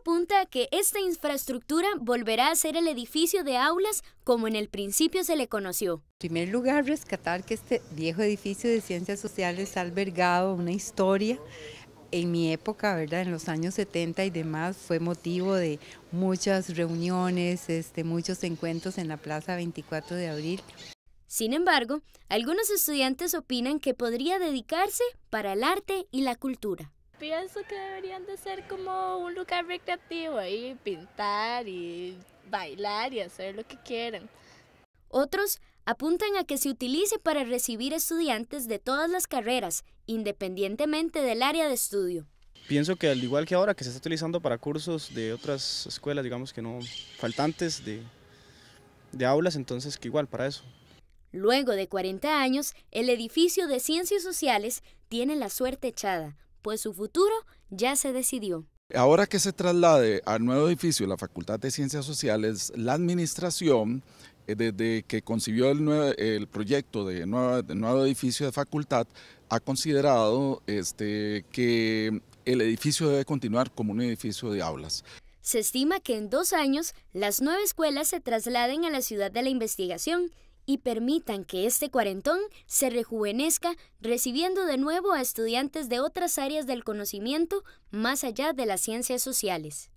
apunta a que esta infraestructura volverá a ser el edificio de aulas como en el principio se le conoció. En primer lugar, rescatar que este viejo edificio de ciencias sociales ha albergado una historia. En mi época, ¿verdad? en los años 70 y demás, fue motivo de muchas reuniones, este, muchos encuentros en la Plaza 24 de Abril. Sin embargo, algunos estudiantes opinan que podría dedicarse para el arte y la cultura. Pienso que deberían de ser como un lugar recreativo ahí, pintar y bailar y hacer lo que quieran. Otros apuntan a que se utilice para recibir estudiantes de todas las carreras, independientemente del área de estudio. Pienso que al igual que ahora que se está utilizando para cursos de otras escuelas, digamos que no faltantes de, de aulas, entonces que igual para eso. Luego de 40 años, el edificio de Ciencias Sociales tiene la suerte echada, pues su futuro ya se decidió. Ahora que se traslade al nuevo edificio de la Facultad de Ciencias Sociales, la administración, eh, desde que concibió el, el proyecto de nuevo, edificio de facultad, ha considerado este, que el edificio debe continuar como un edificio de aulas. Se estima que en dos años las nueve escuelas se trasladen a la ciudad de la investigación y permitan que este cuarentón se rejuvenezca recibiendo de nuevo a estudiantes de otras áreas del conocimiento más allá de las ciencias sociales.